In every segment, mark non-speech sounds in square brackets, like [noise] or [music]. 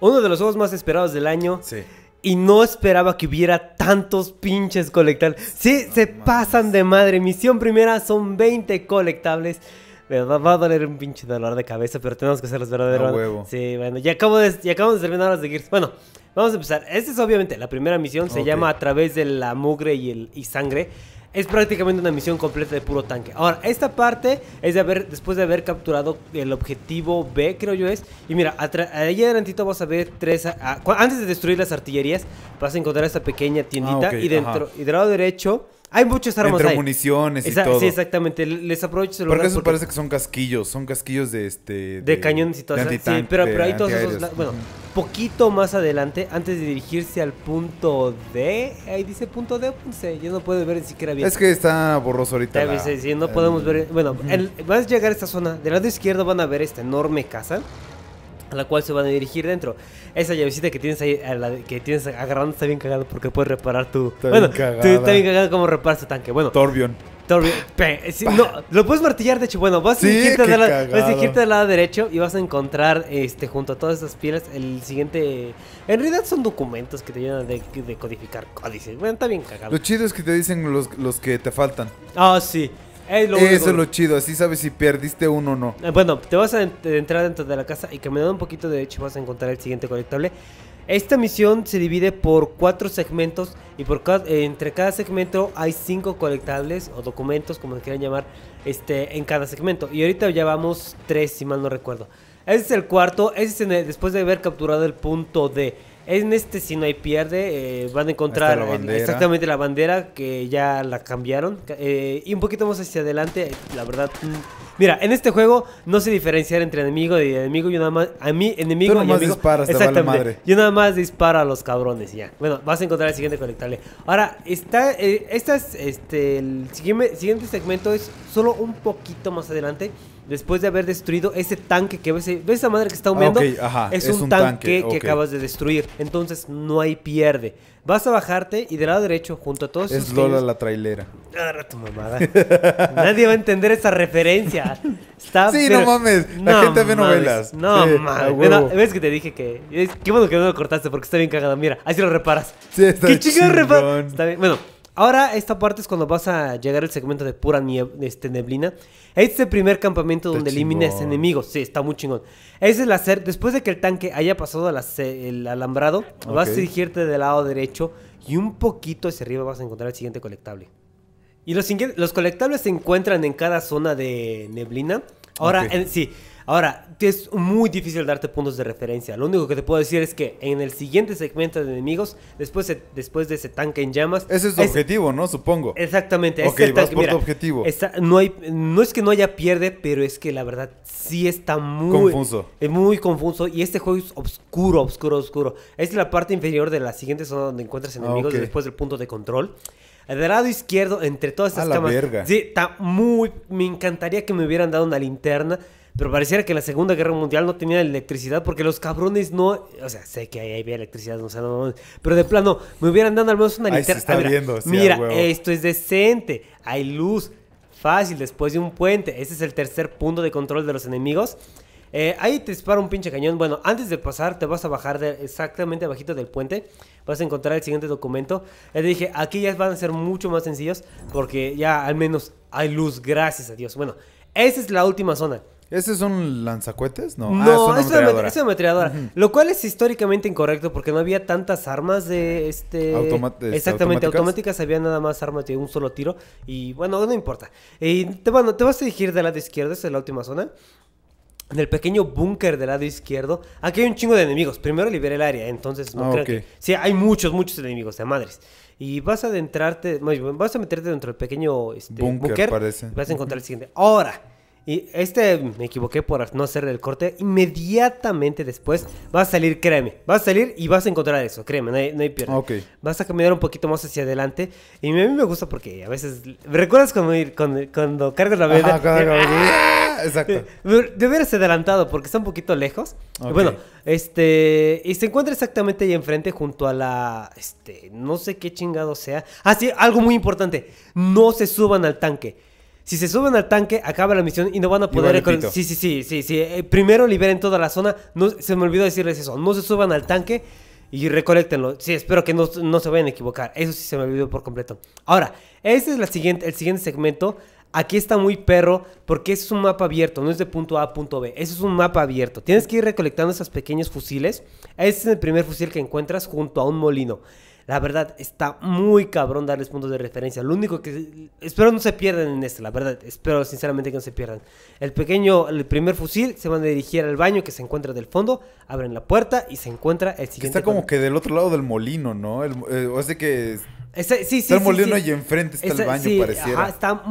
uno de los juegos más esperados del año. Sí. Y no esperaba que hubiera tantos pinches colectables. Sí, se pasan de madre. Misión primera son 20 colectables. Me va, a doler un pinche dolor de cabeza, pero tenemos que hacer los verdaderos. huevo. Sí, bueno, ya, acabo de, acabamos de terminar las de Gears. Bueno, vamos a empezar. Esta es obviamente la primera misión. Se llama A través de la mugre y, el, y sangre es prácticamente una misión completa de puro tanque. Ahora, esta parte es de haber, después de haber capturado el objetivo B, creo yo es. Y mira, ahí adelantito vas a ver tres... antes de destruir las artillerías, vas a encontrar esta pequeña tiendita. Ah, y dentro, del lado derecho... Hay muchas armas Entre municiones todo. Sí, exactamente. Les aprovecho el Porque eso parece que son casquillos. Son casquillos de este... De, cañones y todo pero, hay todos esos... Bueno, poquito más adelante, antes de dirigirse al punto D. Ahí dice punto D no Yo no puedo ver ni siquiera bien. Es que está borroso ahorita. Eh, sí, no podemos ver. Bueno, vas a llegar a esta zona. Del lado izquierdo van a ver esta enorme casa. A la cual se van a dirigir dentro. Esa llavecita que tienes ahí, que tienes agarrando, está bien cagada porque puedes reparar tu. bueno, está bien cagada como reparar tu tanque. Bueno, Torbion lo puedes martillar, de hecho. Bueno, vas a dirigirte, al lado derecho y vas a encontrar este junto a todas estas piedras el siguiente. En realidad son documentos que te ayudan de, codificar códices. Bueno, está bien cagado. Lo chido es que te dicen los, que te faltan. Ah, sí. Eso es lo chido, así sabes si perdiste uno o no. Eh, bueno, te vas a entrar dentro de la casa y caminando un poquito de hecho vas a encontrar el siguiente colectable. Esta misión se divide por cuatro segmentos y por entre cada segmento hay cinco colectables o documentos, como se quieran llamar, este, en cada segmento. Y ahorita ya vamos tres, si mal no recuerdo. Ese es el cuarto, ese es después de haber capturado el punto D. En este si no hay pierde, eh, van a encontrar exactamente la bandera que ya la cambiaron. Eh, y un poquito más hacia adelante, la verdad... Mira, en este juego no sé diferenciar entre enemigo y enemigo. y nada más. A mí, enemigo. y madre. Yo nada más disparo a los cabrones ya. Bueno, vas a encontrar el siguiente conectable. Ahora, está. Eh, es este. El siguiente segmento es solo un poquito más adelante después de haber destruido ese tanque que ves, ¿ves esa madre que está humeando? Ah, es, un, tanque, que acabas de destruir. Entonces no hay pierde. Vas a bajarte y del lado derecho, junto a todos Es Lola la trailera. Agarra tu mamada. [laughs] Nadie va a entender esa referencia. Está, sí, no mames. La gente ve novelas. No sí, mames. Bueno, ves que te dije que. Qué bueno que no lo cortaste porque está bien cagada. Mira, así lo reparas. Sí, está ¿Qué chingón reparas? Está bien. Bueno. Ahora, esta parte es cuando vas a llegar al segmento de pura este, neblina. Este es el primer campamento donde elimines enemigos. Sí, está muy chingón. es el hacer Después de que el tanque haya pasado el alambrado, vas a dirigirte del lado derecho y un poquito hacia arriba vas a encontrar el siguiente colectable. Y los, colectables se encuentran en cada zona de neblina. Ahora, en, sí, Ahora, es muy difícil darte puntos de referencia. Lo único que te puedo decir es que en el siguiente segmento de enemigos, después, después de ese tanque en llamas. Ese es tu objetivo, ¿no? Supongo. Exactamente. Ok, objetivo. no, es que no haya pierde, pero es que la verdad sí está muy. Confuso. Es eh, muy confuso. Y este juego es oscuro, oscuro, oscuro. Es la parte inferior de la siguiente zona donde encuentras ah, enemigos después del punto de control del lado izquierdo, entre todas estas Sí, está muy. Me encantaría que me hubieran dado una linterna pero pareciera que la Segunda Guerra Mundial no tenía electricidad porque los cabrones no. O sea, sé que ahí había electricidad, no, sé, pero de plano, me hubieran dado al menos una linterna. mira, mira esto es decente, hay luz, fácil, después de un puente. Ese es el tercer punto de control de los enemigos. Eh, ahí te dispara un pinche cañón. Bueno, antes de pasar, te vas a bajar exactamente abajito del puente. Vas a encontrar el siguiente documento. Ya eh, dije, aquí ya van a ser mucho más sencillos. Porque ya al menos hay luz, gracias a Dios. Bueno, esa es la última zona. Esos son lanzacuetes? No, no ah, es, una metriadora. Lo cual es históricamente incorrecto porque no había tantas armas de este. este exactamente, automáticas. había nada más armas de un solo tiro. Y bueno, no importa. Y eh, te, te vas a dirigir del lado izquierdo, esa es la última zona. En el pequeño búnker del lado izquierdo. Aquí hay un chingo de enemigos. Primero libera el área, entonces no ah, que. Sí, hay muchos, muchos enemigos, de madres. Y vas a adentrarte, vas a meterte dentro del pequeño este, búnker. Vas a encontrar el siguiente. Ahora. Y este me equivoqué por no hacer el corte. Inmediatamente después va a salir, créeme. Va a salir y vas a encontrar eso, créeme, no hay, no Vas a caminar un poquito más hacia adelante. Y a mí me gusta porque a veces. ¿Recuerdas cuando, cuando, cuando cargas la vela? [laughs] Ah, Exacto. Deberías adelantado porque está un poquito lejos. Bueno, este. Y se encuentra exactamente ahí enfrente junto a la. Este. No sé qué chingado sea. Ah, sí, algo muy importante. No se suban al tanque. Si se suben al tanque, acaba la misión y no van a poder Sí, sí, sí, sí, sí. Eh, primero liberen toda la zona. No, se me olvidó decirles eso. No se suban al tanque y recolectenlo. Sí, espero que no, se vayan a equivocar. Eso sí se me olvidó por completo. Ahora, este es siguiente, el siguiente segmento. Aquí está muy perro porque es un mapa abierto, no es de punto A a punto B. Eso es un mapa abierto. Tienes que ir recolectando esos pequeños fusiles. Este es el primer fusil que encuentras junto a un molino. La verdad, está muy cabrón darles puntos de referencia. Lo único que... Espero no se pierdan en esto, la verdad. Espero sinceramente que no se pierdan. El pequeño, el primer fusil, se van a dirigir al baño que se encuentra del fondo. Abren la puerta y se encuentra el siguiente... está como que del otro lado del molino, ¿no? El, eh, o es que está sí, sí, enfrente está el baño, pareciera. está,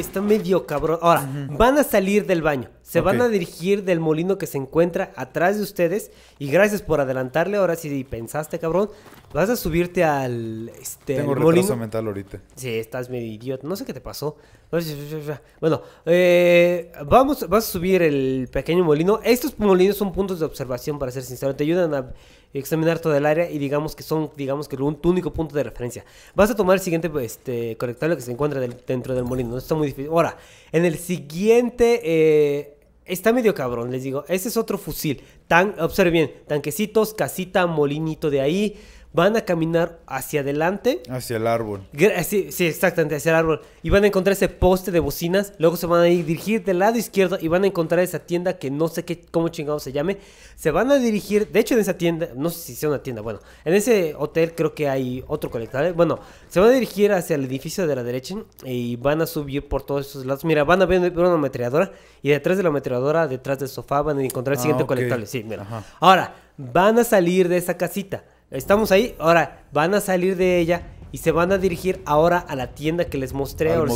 está medio cabrón. Ahora, van a salir del baño. Se van a dirigir del molino que se encuentra atrás de ustedes. Y gracias por adelantarle. Ahora si pensaste, cabrón. Vas a subirte al. Este, Tengo mental ahorita. Sí, estás medio idiota. No sé qué te pasó. Bueno, eh, vamos, a subir el pequeño molino. Estos molinos son puntos de observación, para ser sincero. Te ayudan a y examinar toda el área y digamos que son, digamos que un, tu único punto de referencia. Vas a tomar el siguiente este, lo que se encuentra dentro del molino. No está muy difícil. Ahora, en el siguiente... Eh, está medio cabrón, les digo. Ese es otro fusil. Tan, bien, tanquecitos, casita, molinito de ahí van a caminar hacia adelante. Hacia el árbol. Sí, exactamente, hacia el árbol. Y van a encontrar ese poste de bocinas. Luego se van a ir, dirigir del lado izquierdo y van a encontrar esa tienda que no sé qué, cómo chingado se llame. Se van a dirigir, de hecho en esa tienda, no sé si sea una tienda, bueno, en ese hotel creo que hay otro colectable Bueno, se van a dirigir hacia el edificio de la derecha y van a subir por todos esos lados. Mira, van a ver una ametralladora y detrás de la ametralladora, detrás del sofá, van a encontrar el siguiente colectable. Sí, mira. Ahora, van a salir de esa casita Estamos ahí, ahora van a salir de ella y se van a dirigir ahora a la tienda que les mostré. Al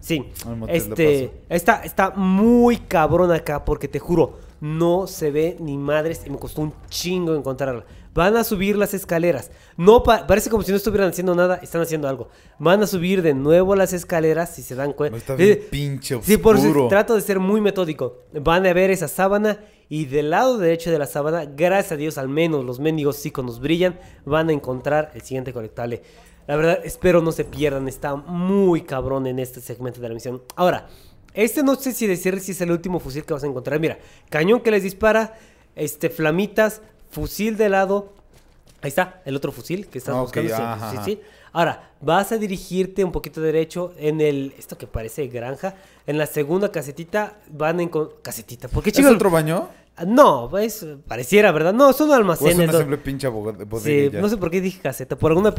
Sí, este, está, está muy cabrón acá porque te juro, no se ve ni madres y me costó un chingo encontrarla. Van a subir las escaleras. No parece como si no estuvieran haciendo nada, están haciendo algo. Van a subir de nuevo las escaleras si se dan cuenta. No está bien pinche oscuro. Sí, por eso trato de ser muy metódico. Van a ver esa sábana y del lado derecho de la sabana, gracias a Dios, al menos los mendigos sí nos brillan, van a encontrar el siguiente colectable. La verdad, espero no se pierdan, está muy cabrón en este segmento de la misión. Ahora, este no sé si decirles si es el último fusil que vas a encontrar. Mira, cañón que les dispara, este, flamitas, fusil de lado, Ahí está, el otro fusil que estás buscando. Ahora, vas a dirigirte un poquito derecho en el. Esto que parece granja. En la segunda casetita van a encontrar. Casetita, ¿por qué chicos? ¿Es otro baño? No, pareciera, ¿verdad? No, son almacenes. Es no sé por qué dije caseta. Por alguna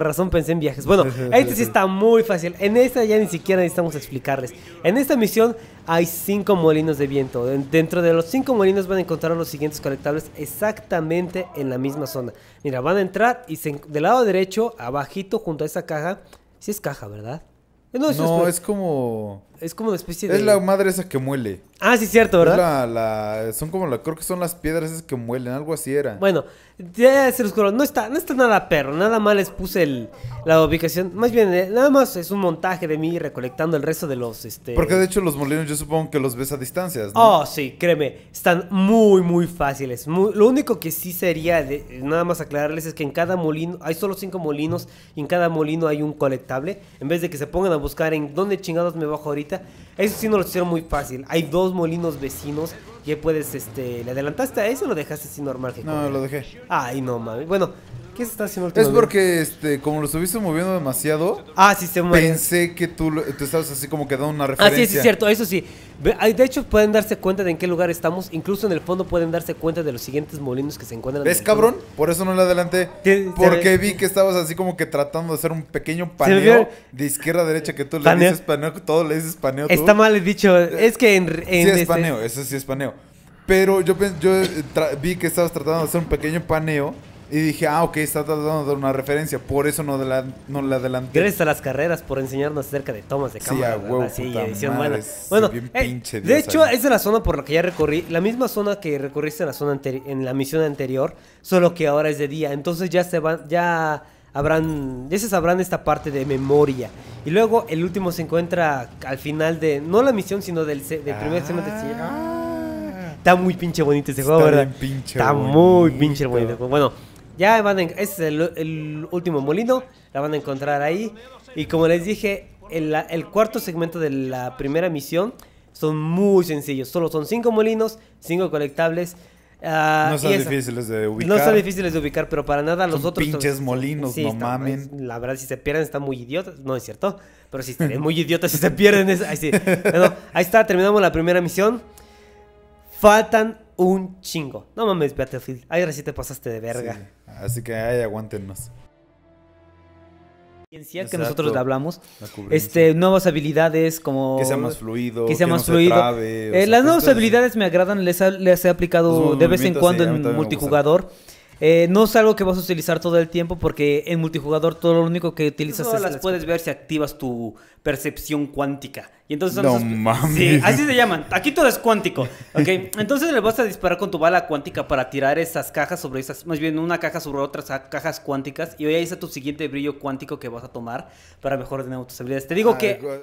razón pensé en viajes. Bueno, este [laughs] sí está muy fácil. En esta ya ni siquiera necesitamos explicarles. En esta misión hay cinco molinos de viento. Dentro de los cinco molinos van a encontrar los siguientes colectables exactamente en la misma zona. Mira, van a entrar y del lado derecho, abajito, junto a esa caja. Si sí es caja, ¿verdad? No, es como es como una especie de. Es la madre esa que muele. Ah, sí, cierto, ¿verdad? son como la, creo que son las piedras esas que muelen, algo así era. Bueno, ya se los juro, no está, no está nada perro, nada más les puse la ubicación. Más bien, eh, nada más es un montaje de mí recolectando el resto de los, este. Porque de hecho los molinos yo supongo que los ves a distancias, ¿no? Oh, sí, créeme, están muy, muy fáciles. lo único que sí sería, nada más aclararles es que en cada molino, hay solo cinco molinos y en cada molino hay un colectable. En vez de que se pongan a buscar en dónde chingados me bajo ahorita eso sí no lo hicieron muy fácil. Hay dos molinos vecinos que puedes, este, le adelantaste a ese o lo dejaste así normal. no, lo dejé. Ay, no mames. Bueno, ¿Qué haciendo Es porque, este, como lo estuviste moviendo demasiado. Ah, sí, se Pensé que tú, tú estabas así como que dando una referencia. Ah, sí, sí, es cierto, eso sí. De hecho, pueden darse cuenta de en qué lugar estamos. Incluso en el fondo pueden darse cuenta de los siguientes molinos que se encuentran. ¿Ves, cabrón? Por eso no le adelanté. Porque vi que estabas así como que tratando de hacer un pequeño paneo de izquierda a derecha que tú le dices paneo, todo le dices paneo. Está mal dicho. Eh, es que en. sí, es este paneo, eso sí es paneo. Pero yo, yo eh, vi que estabas tratando de hacer un pequeño paneo y dije, ah, ok, está tratando de una referencia, por eso no, de la, no la adelanté. Gracias a las carreras por enseñarnos acerca de tomas de cámara. Sí, Bueno, eh, de hecho, es de la zona por la que ya recorrí, la misma zona que recorriste en la, zona en la misión anterior, solo que ahora es de día. Entonces ya se van, ya habrán, ya se sabrán esta parte de memoria. Y luego el último se encuentra al final de, no la misión, sino del, primer ah. ah. Está muy pinche bonito Este juego, Está ¿verdad? Está muy pinche bonito. Bueno, ya van a, es el, último molino, la van a encontrar ahí. Y como les dije, el, cuarto segmento de la primera misión son muy sencillos. Solo son cinco molinos, cinco colectables. Ah, no son difíciles de ubicar. No son difíciles de ubicar, pero para nada los otros. Pinches molinos, no mamen. La verdad, si se pierden, están muy idiotas. No es cierto, pero si están muy idiotas si se pierden. Es, ahí, ahí está, terminamos la primera misión. Faltan un chingo. No mames, Battlefield. Ahí recién te pasaste de verga. Así que ahí aguántenos. Ciencia que nosotros le hablamos. Este, nuevas habilidades como. Que sea más fluido. Que sea más fluido. Eh, las nuevas habilidades me agradan, les, les he aplicado de vez en cuando en multijugador. Eh, no es algo que vas a utilizar todo el tiempo porque en multijugador todo lo único que utilizas es... las puedes ver si activas tu percepción cuántica. Y entonces... No mames. así se llaman. Aquí todo es cuántico. Ok, entonces le vas a disparar con tu bala cuántica para tirar esas cajas sobre esas... Más bien una caja sobre otras cajas cuánticas. Y hoy ahí está tu siguiente brillo cuántico que vas a tomar para mejorar de nuevo tus habilidades. Te digo que...